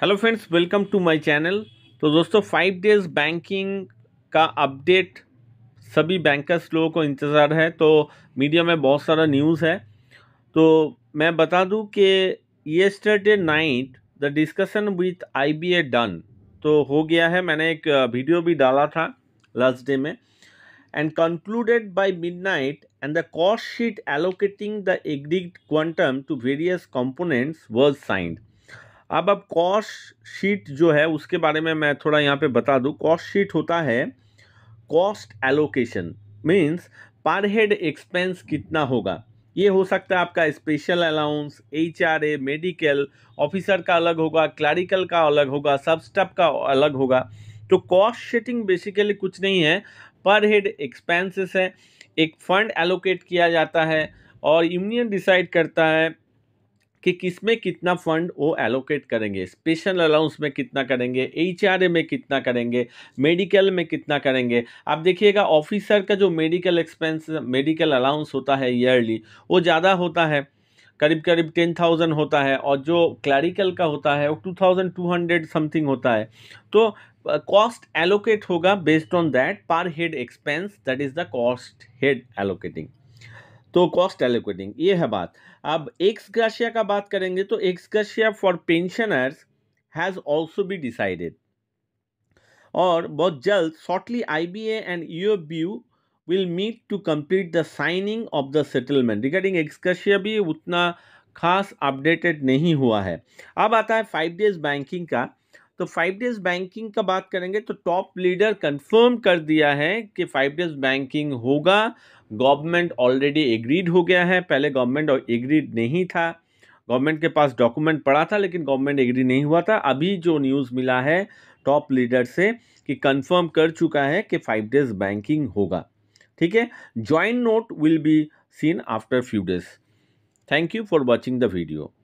hello friends welcome to my channel तो दोस्तों five days banking का अपडेट सभी बैंकर्स लोगों को इंतज़ार है तो मीडिया में बहुत सारा न्यूज़ है तो मैं बता दूं कि yesterday night the discussion with IBA done तो हो गया है मैंने एक वीडियो भी डाला था लास्ट डे में and concluded by midnight and the cost sheet allocating the agreed quantum to various components were signed अब अब कॉस्ट शीट जो है उसके बारे में मैं थोड़ा यहाँ पे बता दूँ कॉस्ट शीट होता है cost allocation means per head expense कितना होगा ये हो सकता है आपका special allowance H R A medical officer का अलग होगा क्लरिकल का अलग होगा सब स्टफ का अलग होगा तो कॉस्ट शीटिंग बेसिकली कुछ नहीं है पर हेड एक्सपेंसेस है एक फ़ंड एलोकेट किया जाता है और यूनियन डिसाइड करता है कि किस में कितना फंड वो एलोकेट करेंगे स्पेशल अलाउंस में कितना करेंगे एच में कितना करेंगे मेडिकल में कितना करेंगे आप देखिएगा ऑफिसर का जो मेडिकल एक्सपेंस मेडिकल अलाउंस होता है ईयरली वो ज़्यादा होता है करीब करीब टेन थाउजेंड होता है और जो क्लैरिकल का होता है वो two thousand two hundred something होता है तो कॉस्ट एलोकेट होगा based on that per head expense that is the cost head allocating तो कॉस्ट एलोकेटिंग ये है बात अब एक्स ग्राशिया का बात करेंगे तो ex gratia for pensioners has also be decided और बहुत जल्द shortly I B A and you you will meet to complete the signing of the settlement regarding ex gratia भी उतना खास अपडेटेड नहीं हुआ है अब आता है फाइव डेज बैंकिंग का तो फाइव डेज बैंकिंग का बात करेंगे तो टॉप लीडर कंफर्म कर दिया है कि फाइव डेज बैंकिंग होगा गवर्नमेंट ऑलरेडी एग्रीड हो गया है पहले गवर्नमेंट एग्रीड नहीं था गवर्नमेंट के पास डॉक्यूमेंट पड़ा था लेकिन गवर्नमेंट एग्री नहीं हुआ था अभी जो न्यूज़ मिला है टॉप लीडर से कि कंफर्म कर चुका है कि फाइव डेज बैंकिंग होगा ठीक है joint note will be seen after few days thank you for watching the video